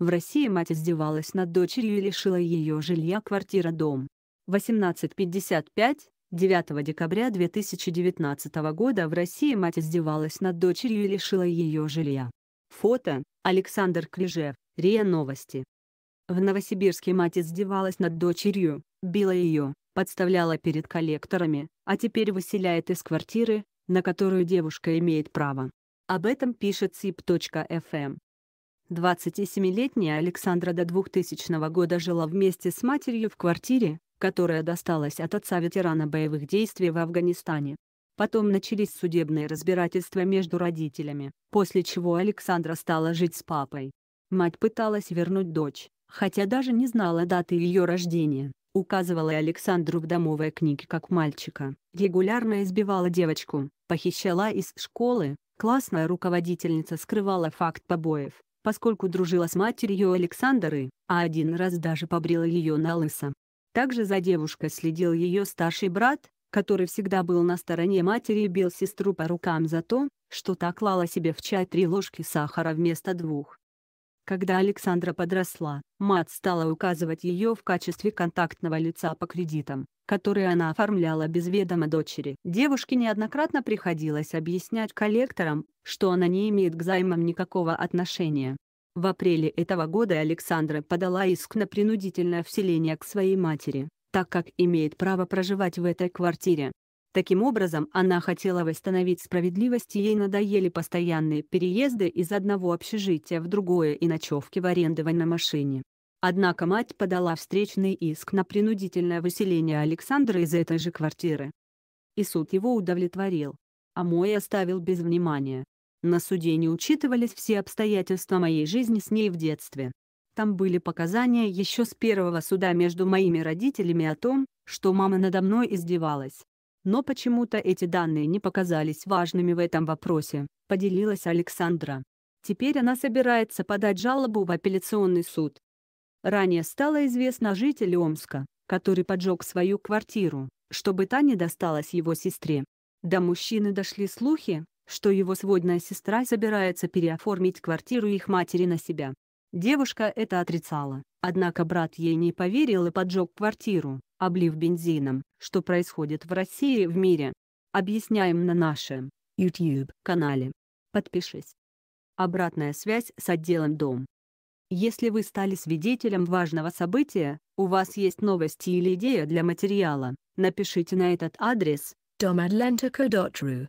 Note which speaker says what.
Speaker 1: В России мать издевалась над дочерью и лишила ее жилья квартира дом. 18.55, 9 декабря 2019 года в России мать издевалась над дочерью и лишила ее жилья. Фото Александр Клижев, РИА Новости. В Новосибирске мать издевалась над дочерью, била ее, подставляла перед коллекторами, а теперь выселяет из квартиры, на которую девушка имеет право. Об этом пишет Сип.фм. 27-летняя Александра до 2000 года жила вместе с матерью в квартире, которая досталась от отца ветерана боевых действий в Афганистане. Потом начались судебные разбирательства между родителями, после чего Александра стала жить с папой. Мать пыталась вернуть дочь, хотя даже не знала даты ее рождения, указывала Александру в домовой книге как мальчика, регулярно избивала девочку, похищала из школы, классная руководительница скрывала факт побоев, поскольку дружила с матерью Александры, а один раз даже побрила ее на лысо. Также за девушкой следил ее старший брат, который всегда был на стороне матери и бил сестру по рукам за то, что так клала себе в чай три ложки сахара вместо двух. Когда Александра подросла, мать стала указывать ее в качестве контактного лица по кредитам, которые она оформляла без ведома дочери. Девушке неоднократно приходилось объяснять коллекторам, что она не имеет к займам никакого отношения. В апреле этого года Александра подала иск на принудительное вселение к своей матери, так как имеет право проживать в этой квартире. Таким образом, она хотела восстановить справедливость и ей надоели постоянные переезды из одного общежития в другое и ночевки в арендованной машине. Однако мать подала встречный иск на принудительное выселение Александра из этой же квартиры. И суд его удовлетворил. А мой оставил без внимания. На суде не учитывались все обстоятельства моей жизни с ней в детстве. Там были показания еще с первого суда между моими родителями о том, что мама надо мной издевалась, но почему-то эти данные не показались важными в этом вопросе, поделилась Александра. Теперь она собирается подать жалобу в апелляционный суд. Ранее стало известно жителю Омска, который поджег свою квартиру, чтобы та не досталась его сестре. До мужчины дошли слухи, что его сводная сестра собирается переоформить квартиру их матери на себя. Девушка это отрицала, однако брат ей не поверил и поджег квартиру, облив бензином, что происходит в России и в мире. Объясняем на нашем YouTube-канале. Подпишись. Обратная связь с отделом «Дом». Если вы стали свидетелем важного события, у вас есть новости или идея для материала, напишите на этот адрес domatlantico.ru